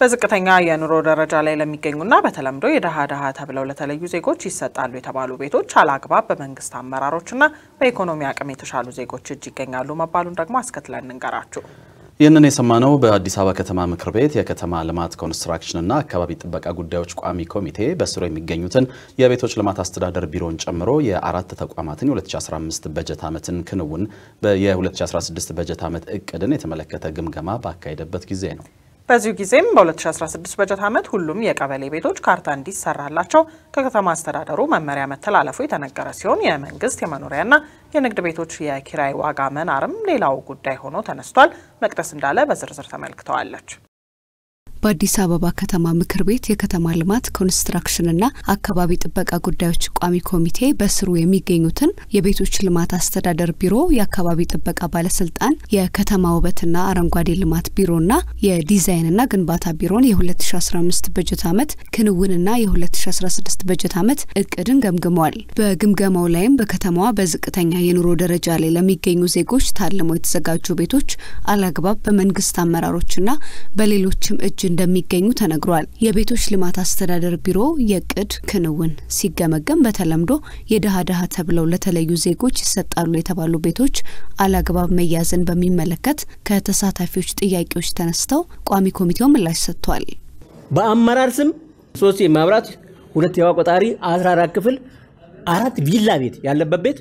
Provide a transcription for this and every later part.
በዝቅተኛ የኑሮ ደረጃ ላይ ለሚገኙና በተለምዶ የደሃ ደሃ ተብለው ለተለዩ ዜጎች ይሰጣሉ የተባሉ ቤቶች አላግባብ በመንግስት አመራሮችና በኢኮኖሚ አቅም የተሻሉ ዜጎች እጅ ይገኛሉ መባሉን ደግሞ አስከትለን እንገራችሁ። ይህንን የሰማነው በአዲስ አበባ ከተማ ምክር ቤት የከተማ ልማት ኮንስትራክሽንና አካባቢ ጥበቃ ጉዳዮች ቋሚ ኮሚቴ በስሩ የሚገኙትን የቤቶች ልማት አስተዳደር ቢሮን ጨምሮ የአራት ተቋማትን የ2015 በጀት ዓመትን ክንውን የ2016 በጀት ዓመት እቅድን የተመለከተ ግምገማ ባካሄደበት ጊዜ ነው። በዚሁ ጊዜም በ2016 በጀት ዓመት ሁሉም የቀበሌ ቤቶች ካርታ እንዲሰራላቸው ከከተማ አስተዳደሩ መመሪያ መተላለፉ የተነገረ ሲሆን የመንግስት የመኖሪያና የንግድ ቤቶች የኪራይ ዋጋ መናርም ሌላው ጉዳይ ሆኖ ተነስቷል። መቅደስ እንዳለ በዝርዝር ተመልክተዋለች። በአዲስ አበባ ከተማ ምክር ቤት የከተማ ልማት ኮንስትራክሽንና አካባቢ ጥበቃ ጉዳዮች ቋሚ ኮሚቴ በስሩ የሚገኙትን የቤቶች ልማት አስተዳደር ቢሮ፣ የአካባቢ ጥበቃ ባለስልጣን፣ የከተማ ውበትና አረንጓዴ ልማት ቢሮና የዲዛይንና ግንባታ ቢሮን የ2015 በጀት ዓመት ክንውንና የ2016 በጀት ዓመት እቅድን ገምግመዋል። በግምገማው ላይም በከተማዋ በዝቅተኛ የኑሮ ደረጃ ላይ ለሚገኙ ዜጎች ታልመው የተዘጋጁ ቤቶች አላግባብ በመንግስት አመራሮችና በሌሎችም እጅ እንደሚገኙ ተነግሯል። የቤቶች ልማት አስተዳደር ቢሮ የቅድ ክንውን ሲገመገም በተለምዶ የድሀ ድሀ ተብለው ለተለዩ ዜጎች ይሰጣሉ የተባሉ ቤቶች አላግባብ መያዝን በሚመለከት ከተሳታፊዎች ጥያቄዎች ተነስተው ቋሚ ኮሚቴው ምላሽ ሰጥቷል። በአመራር ስም ሶስት የማብራት ሁለት የውሃ ቆጣሪ አስራ አራት ክፍል አራት ቪላ ቤት ያለበት ቤት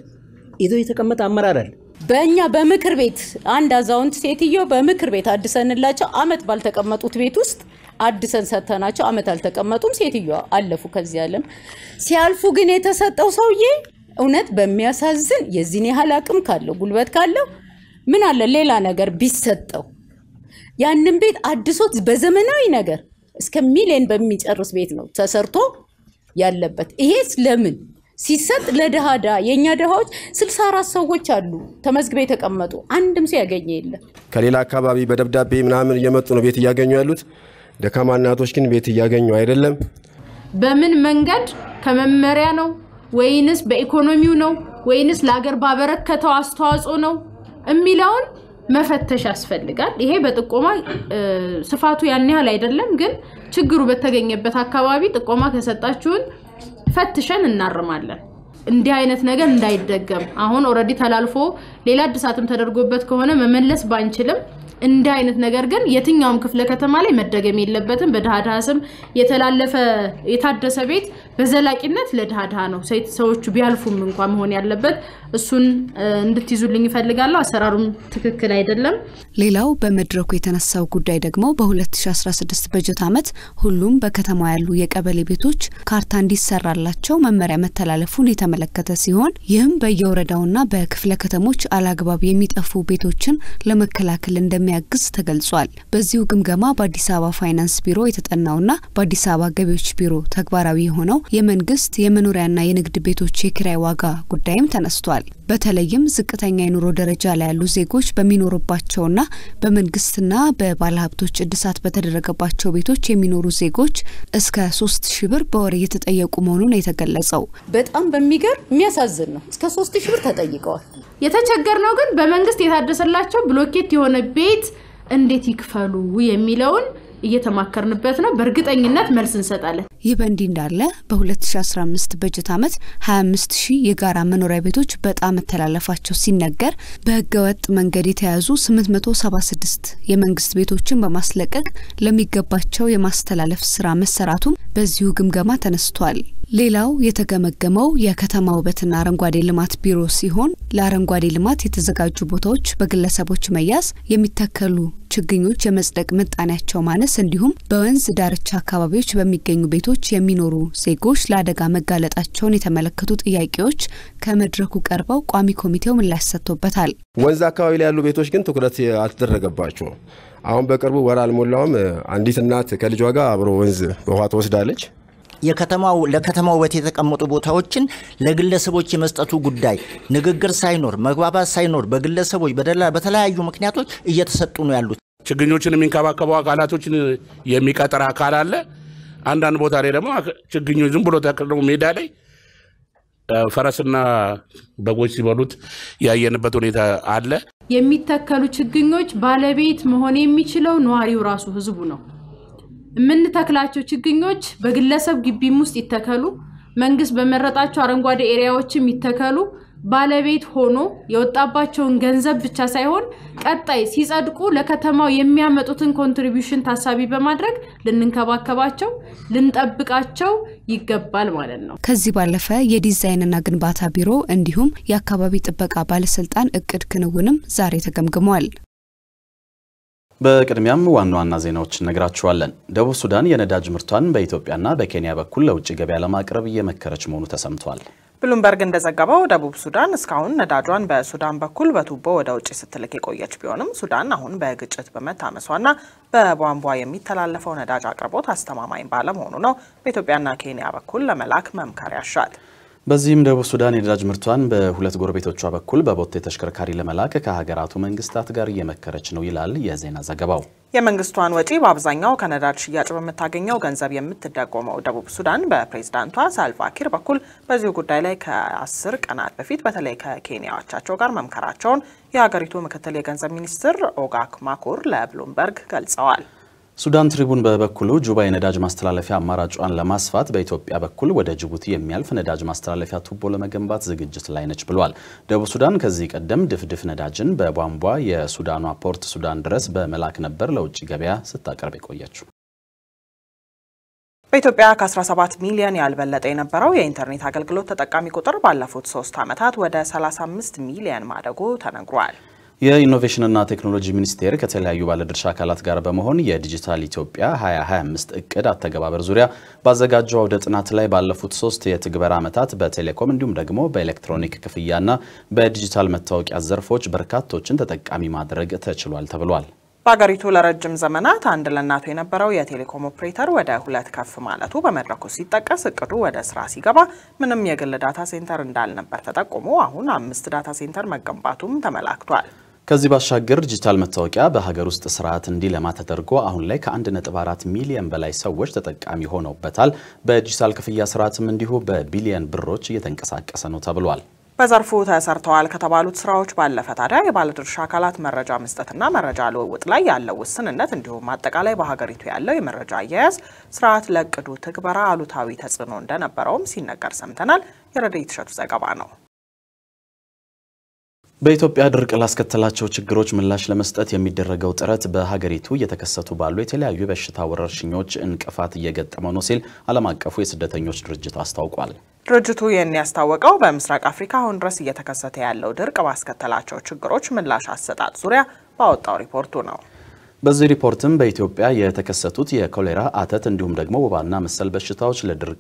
ይዘው የተቀመጠ አመራር አለ። በእኛ በምክር ቤት አንድ አዛውንት ሴትዮ በምክር ቤት አድሰንላቸው አመት ባልተቀመጡት ቤት ውስጥ አድሰን ሰጥተናቸው አመት አልተቀመጡም። ሴትዮዋ አለፉ ከዚህ ዓለም። ሲያልፉ ግን የተሰጠው ሰውዬ እውነት በሚያሳዝን የዚህን ያህል አቅም ካለው ጉልበት ካለው ምን አለ ሌላ ነገር ቢሰጠው ያንን ቤት አድሶት በዘመናዊ ነገር እስከ ሚሊዮን በሚጨርስ ቤት ነው ተሰርቶ ያለበት። ይሄስ ለምን ሲሰጥ ለድሃ ድሃ የእኛ ድሃዎች ስልሳ አራት ሰዎች አሉ ተመዝግበው የተቀመጡ አንድም ሰው ያገኘ የለም። ከሌላ አካባቢ በደብዳቤ ምናምን እየመጡ ነው ቤት እያገኙ ያሉት። ደካማ እናቶች ግን ቤት እያገኙ አይደለም። በምን መንገድ ከመመሪያ ነው ወይንስ በኢኮኖሚው ነው ወይንስ ለሀገር ባበረከተው አስተዋጽኦ ነው የሚለውን መፈተሽ ያስፈልጋል። ይሄ በጥቆማ ስፋቱ ያን ያህል አይደለም፣ ግን ችግሩ በተገኘበት አካባቢ ጥቆማ ከሰጣችሁን ፈትሸን እናርማለን። እንዲህ አይነት ነገር እንዳይደገም አሁን ኦልሬዲ ተላልፎ ሌላ እድሳትም ተደርጎበት ከሆነ መመለስ ባንችልም እንዲህ አይነት ነገር ግን የትኛውም ክፍለ ከተማ ላይ መደገም የለበትም። በድሃ ድሃ ስም የተላለፈ የታደሰ ቤት በዘላቂነት ለድሃ ድሃ ነው ሰዎቹ ቢያልፉም እንኳ መሆን ያለበት። እሱን እንድትይዙልኝ ይፈልጋለሁ። አሰራሩም ትክክል አይደለም። ሌላው በመድረኩ የተነሳው ጉዳይ ደግሞ በ2016 በጀት ዓመት ሁሉም በከተማ ያሉ የቀበሌ ቤቶች ካርታ እንዲሰራላቸው መመሪያ መተላለፉን የተመለከተ ሲሆን ይህም በየወረዳውና በክፍለ ከተሞች አላግባብ የሚጠፉ ቤቶችን ለመከላከል እንደሚያግዝ ተገልጿል። በዚሁ ግምገማ በአዲስ አበባ ፋይናንስ ቢሮ የተጠናውና በአዲስ አበባ ገቢዎች ቢሮ ተግባራዊ የሆነው የመንግስት የመኖሪያና የንግድ ቤቶች የኪራይ ዋጋ ጉዳይም ተነስቷል። በተለይም ዝቅተኛ የኑሮ ደረጃ ላይ ያሉ ዜጎች በሚኖሩባቸውና በመንግስትና በባለሀብቶች እድሳት በተደረገባቸው ቤቶች የሚኖሩ ዜጎች እስከ ሶስት ሺ ብር በወር እየተጠየቁ መሆኑን የተገለጸው በጣም በሚገር የሚያሳዝን ነው። እስከ ሶስት ሺ ብር ተጠይቀዋል። የተቸገር ነው ግን በመንግስት የታደሰላቸው ብሎኬት የሆነ ቤት እንዴት ይክፈሉ የሚለውን እየተማከርንበት ነው። በእርግጠኝነት መልስ እንሰጣለን። ይህ በእንዲህ እንዳለ በ2015 በጀት ዓመት 25 ሺህ የጋራ መኖሪያ ቤቶች በዕጣ መተላለፋቸው ሲነገር በህገወጥ መንገድ የተያዙ 876 የመንግስት ቤቶችን በማስለቀቅ ለሚገባቸው የማስተላለፍ ስራ መሰራቱም በዚሁ ግምገማ ተነስቷል። ሌላው የተገመገመው የከተማ ውበትና አረንጓዴ ልማት ቢሮ ሲሆን ለአረንጓዴ ልማት የተዘጋጁ ቦታዎች በግለሰቦች መያዝ፣ የሚተከሉ ችግኞች የመጽደቅ ምጣኔያቸው ማነስ እንዲሁም በወንዝ ዳርቻ አካባቢዎች በሚገኙ ቤቶች የሚኖሩ ዜጎች ለአደጋ መጋለጣቸውን የተመለከቱ ጥያቄዎች ከመድረኩ ቀርበው ቋሚ ኮሚቴው ምላሽ ሰጥቶበታል። ወንዝ አካባቢ ላይ ያሉ ቤቶች ግን ትኩረት አልተደረገባቸው። አሁን በቅርቡ ወር አልሞላውም አንዲት እናት ከልጇ ጋር አብሮ ወንዝ ውሃ ትወስዳለች። የከተማው ለከተማ ውበት የተቀመጡ ቦታዎችን ለግለሰቦች የመስጠቱ ጉዳይ ንግግር ሳይኖር መግባባት ሳይኖር በግለሰቦች በተለያዩ ምክንያቶች እየተሰጡ ነው ያሉት። ችግኞችን የሚንከባከቡ አካላቶችን የሚቀጥር አካል አለ። አንዳንድ ቦታ ላይ ደግሞ ችግኞች ዝም ብሎ ተክለው ሜዳ ላይ ፈረስና በጎች ሲበሉት ያየንበት ሁኔታ አለ። የሚተከሉ ችግኞች ባለቤት መሆን የሚችለው ነዋሪው ራሱ ህዝቡ ነው። የምንተክላቸው ችግኞች በግለሰብ ግቢም ውስጥ ይተከሉ፣ መንግስት በመረጣቸው አረንጓዴ ኤሪያዎችም ይተከሉ። ባለቤት ሆኖ የወጣባቸውን ገንዘብ ብቻ ሳይሆን ቀጣይ ሲጸድቁ ለከተማው የሚያመጡትን ኮንትሪቢሽን ታሳቢ በማድረግ ልንንከባከባቸው፣ ልንጠብቃቸው ይገባል ማለት ነው። ከዚህ ባለፈ የዲዛይንና ግንባታ ቢሮ እንዲሁም የአካባቢ ጥበቃ ባለስልጣን እቅድ ክንውንም ዛሬ ተገምግሟል። በቅድሚያም ዋና ዋና ዜናዎች እነግራችኋለን። ደቡብ ሱዳን የነዳጅ ምርቷን በኢትዮጵያና በኬንያ በኩል ለውጭ ገበያ ለማቅረብ እየመከረች መሆኑ ተሰምቷል። ብሉምበርግ እንደዘገበው ደቡብ ሱዳን እስካሁን ነዳጇን በሱዳን በኩል በቱቦ ወደ ውጭ ስትልክ የቆየች ቢሆንም ሱዳን አሁን በግጭት በመታመሷና በቧንቧ የሚተላለፈው ነዳጅ አቅርቦት አስተማማኝ ባለመሆኑ ነው በኢትዮጵያና ኬንያ በኩል ለመላክ መምከር ያሻል። በዚህም ደቡብ ሱዳን የነዳጅ ምርቷን በሁለት ጎረቤቶቿ በኩል በቦቴ ተሽከርካሪ ለመላክ ከሀገራቱ መንግስታት ጋር እየመከረች ነው ይላል የዜና ዘገባው። የመንግስቷን ወጪ በአብዛኛው ከነዳጅ ሽያጭ በምታገኘው ገንዘብ የምትደጎመው ደቡብ ሱዳን በፕሬዝዳንቷ ሳልቫኪር በኩል በዚሁ ጉዳይ ላይ ከአስር ቀናት በፊት በተለይ ከኬንያዎቻቸው ጋር መምከራቸውን የሀገሪቱ ምክትል የገንዘብ ሚኒስትር ኦጋክ ማኩር ለብሉምበርግ ገልጸዋል። ሱዳን ትሪቡን በበኩሉ ጁባ የነዳጅ ማስተላለፊያ አማራጯን ለማስፋት በኢትዮጵያ በኩል ወደ ጅቡቲ የሚያልፍ ነዳጅ ማስተላለፊያ ቱቦ ለመገንባት ዝግጅት ላይ ነች ብሏል። ደቡብ ሱዳን ከዚህ ቀደም ድፍድፍ ነዳጅን በቧንቧ የሱዳኗ ፖርት ሱዳን ድረስ በመላክ ነበር ለውጭ ገበያ ስታቀርብ የቆየችው። በኢትዮጵያ ከ17 ሚሊዮን ያልበለጠ የነበረው የኢንተርኔት አገልግሎት ተጠቃሚ ቁጥር ባለፉት ሶስት ዓመታት ወደ 35 ሚሊዮን ማደጉ ተነግሯል። የኢኖቬሽንና ቴክኖሎጂ ሚኒስቴር ከተለያዩ ባለድርሻ አካላት ጋር በመሆን የዲጂታል ኢትዮጵያ 2025 እቅድ አተገባበር ዙሪያ ባዘጋጀው አውደ ጥናት ላይ ባለፉት ሶስት የትግበር ዓመታት በቴሌኮም እንዲሁም ደግሞ በኤሌክትሮኒክ ክፍያና በዲጂታል መታወቂያ ዘርፎች በርካቶችን ተጠቃሚ ማድረግ ተችሏል ተብሏል። በሀገሪቱ ለረጅም ዘመናት አንድ ለእናቱ የነበረው የቴሌኮም ኦፕሬተር ወደ ሁለት ከፍ ማለቱ በመድረኩ ሲጠቀስ እቅዱ ወደ ስራ ሲገባ ምንም የግል ዳታ ሴንተር እንዳልነበር ተጠቁሞ አሁን አምስት ዳታ ሴንተር መገንባቱም ተመላክቷል። ከዚህ ባሻገር ዲጂታል መታወቂያ በሀገር ውስጥ ስርዓት እንዲለማ ተደርጎ አሁን ላይ ከ1.4 ሚሊዮን በላይ ሰዎች ተጠቃሚ ሆነውበታል። በዲጂታል ክፍያ ስርዓትም እንዲሁ በቢሊየን ብሮች እየተንቀሳቀሰ ነው ተብሏል። በዘርፉ ተሰርተዋል ከተባሉት ስራዎች ባለፈ ታዲያ የባለድርሻ አካላት መረጃ መስጠትና መረጃ ልውውጥ ላይ ያለው ውስንነት እንዲሁም አጠቃላይ በሀገሪቱ ያለው የመረጃ አያያዝ ስርዓት ለቅዱ ትግበራ አሉታዊ ተጽዕኖ እንደነበረውም ሲነገር ሰምተናል። የረድኤት እሸቱ ዘገባ ነው። በኢትዮጵያ ድርቅ ላስከተላቸው ችግሮች ምላሽ ለመስጠት የሚደረገው ጥረት በሀገሪቱ እየተከሰቱ ባሉ የተለያዩ በሽታ ወረርሽኞች እንቅፋት እየገጠመ ነው ሲል ዓለም አቀፉ የስደተኞች ድርጅት አስታውቋል። ድርጅቱ ይህን ያስታወቀው በምስራቅ አፍሪካ አሁን ድረስ እየተከሰተ ያለው ድርቅ ባስከተላቸው ችግሮች ምላሽ አሰጣጥ ዙሪያ ባወጣው ሪፖርቱ ነው። በዚህ ሪፖርትም በኢትዮጵያ የተከሰቱት የኮሌራ፣ አተት እንዲሁም ደግሞ ወባና መሰል በሽታዎች ለድርቅ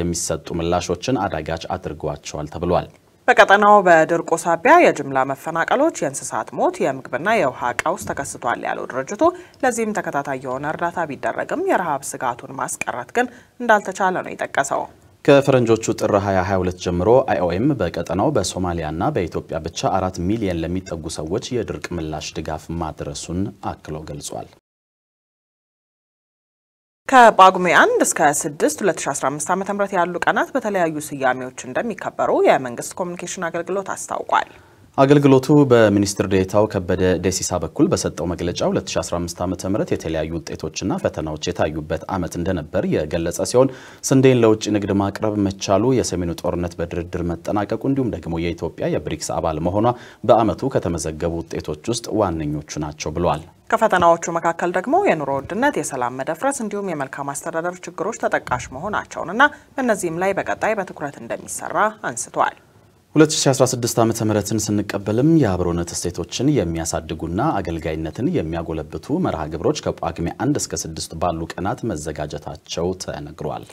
የሚሰጡ ምላሾችን አዳጋች አድርጓቸዋል ተብሏል። በቀጠናው በድርቁ ሳቢያ የጅምላ መፈናቀሎች፣ የእንስሳት ሞት፣ የምግብና የውሃ ቀውስ ተከስቷል ያለው ድርጅቱ ለዚህም ተከታታይ የሆነ እርዳታ ቢደረግም የረሃብ ስጋቱን ማስቀረት ግን እንዳልተቻለ ነው የጠቀሰው። ከፈረንጆቹ ጥር 2022 ጀምሮ አይኦኤም በቀጠናው በሶማሊያና በኢትዮጵያ ብቻ አራት ሚሊየን ለሚጠጉ ሰዎች የድርቅ ምላሽ ድጋፍ ማድረሱን አክሎ ገልጿል። ከጳጉሜ 1 እስከ 6 2015 ዓ.ም ያሉ ቀናት በተለያዩ ስያሜዎች እንደሚከበሩ የመንግስት ኮሚኒኬሽን አገልግሎት አስታውቋል። አገልግሎቱ በሚኒስትር ዴታው ከበደ ደሲሳ በኩል በሰጠው መግለጫ 2015 ዓ ም የተለያዩ ውጤቶችና ፈተናዎች የታዩበት ዓመት እንደነበር የገለጸ ሲሆን ስንዴን ለውጭ ንግድ ማቅረብ መቻሉ፣ የሰሜኑ ጦርነት በድርድር መጠናቀቁ እንዲሁም ደግሞ የኢትዮጵያ የብሪክስ አባል መሆኗ በዓመቱ ከተመዘገቡ ውጤቶች ውስጥ ዋነኞቹ ናቸው ብሏል። ከፈተናዎቹ መካከል ደግሞ የኑሮ ውድነት፣ የሰላም መደፍረስ እንዲሁም የመልካም አስተዳደር ችግሮች ተጠቃሽ መሆናቸውንና በእነዚህም ላይ በቀጣይ በትኩረት እንደሚሰራ አንስቷል። 2016 ዓ ም ስንቀበልም የአብሮነት እሴቶችን የሚያሳድጉና አገልጋይነትን የሚያጎለብቱ መርሃ ግብሮች ከጳጉሜ 1 እስከ 6 ባሉ ቀናት መዘጋጀታቸው ተነግሯል።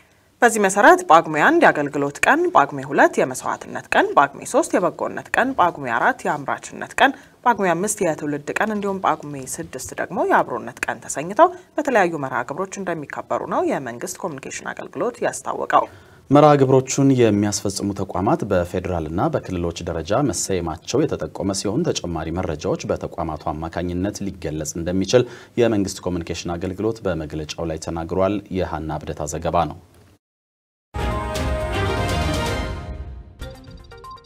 በዚህ መሰረት ጳጉሜ 1 የአገልግሎት ቀን፣ ጳጉሜ 2 የመስዋዕትነት ቀን፣ ጳጉሜ 3 የበጎነት ቀን፣ ጳጉሜ 4 የአምራችነት ቀን፣ ጳጉሜ 5 የትውልድ ቀን እንዲሁም ጳጉሜ 6 ደግሞ የአብሮነት ቀን ተሰኝተው በተለያዩ መርሃ ግብሮች እንደሚከበሩ ነው የመንግስት ኮሚኒኬሽን አገልግሎት ያስታወቀው። መርሃ ግብሮቹን የሚያስፈጽሙ ተቋማት በፌዴራልና በክልሎች ደረጃ መሰየማቸው የተጠቆመ ሲሆን ተጨማሪ መረጃዎች በተቋማቱ አማካኝነት ሊገለጽ እንደሚችል የመንግስት ኮሚኒኬሽን አገልግሎት በመግለጫው ላይ ተናግሯል። የሀና ብደታ ዘገባ ነው።